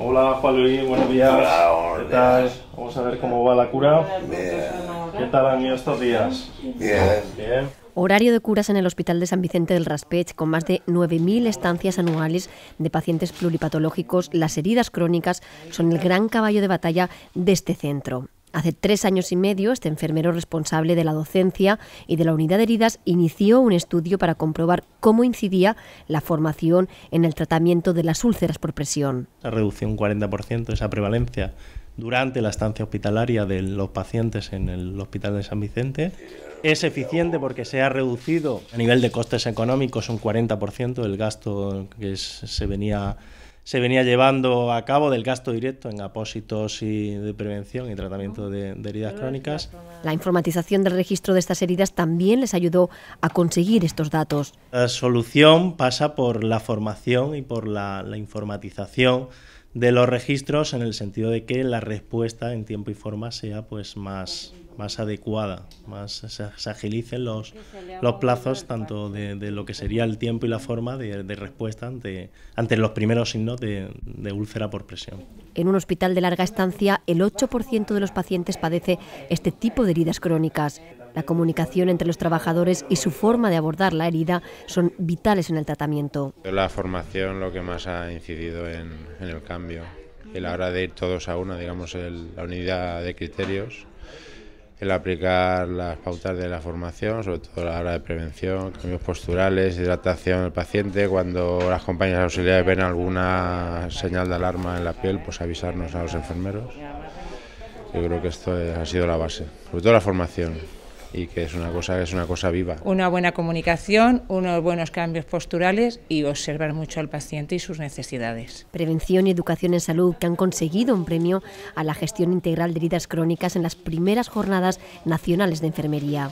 Hola Juan Luis, buenos días. Hola, ¿Qué tal? Vamos a ver cómo va la cura. Bien. ¿Qué tal han ido estos días? Bien. Bien. Horario de curas en el Hospital de San Vicente del Raspech, con más de 9.000 estancias anuales de pacientes pluripatológicos, las heridas crónicas son el gran caballo de batalla de este centro. Hace tres años y medio, este enfermero responsable de la docencia y de la unidad de heridas inició un estudio para comprobar cómo incidía la formación en el tratamiento de las úlceras por presión. La reducción un 40% esa prevalencia durante la estancia hospitalaria de los pacientes en el Hospital de San Vicente es eficiente porque se ha reducido a nivel de costes económicos un 40% el gasto que se venía se venía llevando a cabo del gasto directo en apósitos y de prevención y tratamiento de, heridas crónicas. La informatización del registro de estas heridas también les ayudó a conseguir estos datos. La solución pasa por la formación y por la, la informatización de los registros en el sentido de que la respuesta en tiempo y forma sea pues más más adecuada, más se, agilicen los, los plazos tanto de, de, lo que sería el tiempo y la forma de, de respuesta ante, ante los primeros signos de, de, úlcera por presión. En un hospital de larga estancia, el 8% de los pacientes padece este tipo de heridas crónicas. La comunicación entre los trabajadores y su forma de abordar la herida son vitales en el tratamiento. La formación lo que más ha incidido en, en el cambio, y la hora de ir todos a una, digamos, la unidad de criterios el aplicar las pautas de la formación, sobre todo la hora de prevención, cambios posturales, hidratación del paciente. Cuando las compañías auxiliares ven alguna señal de alarma en la piel, pues avisarnos a los enfermeros. Yo creo que esto ha sido la base, sobre todo la formación y que es una cosa es una cosa viva. Una buena comunicación, unos buenos cambios posturales y observar mucho al paciente y sus necesidades. Prevención y educación en salud que han conseguido un premio a la gestión integral de heridas crónicas en las primeras jornadas nacionales de enfermería.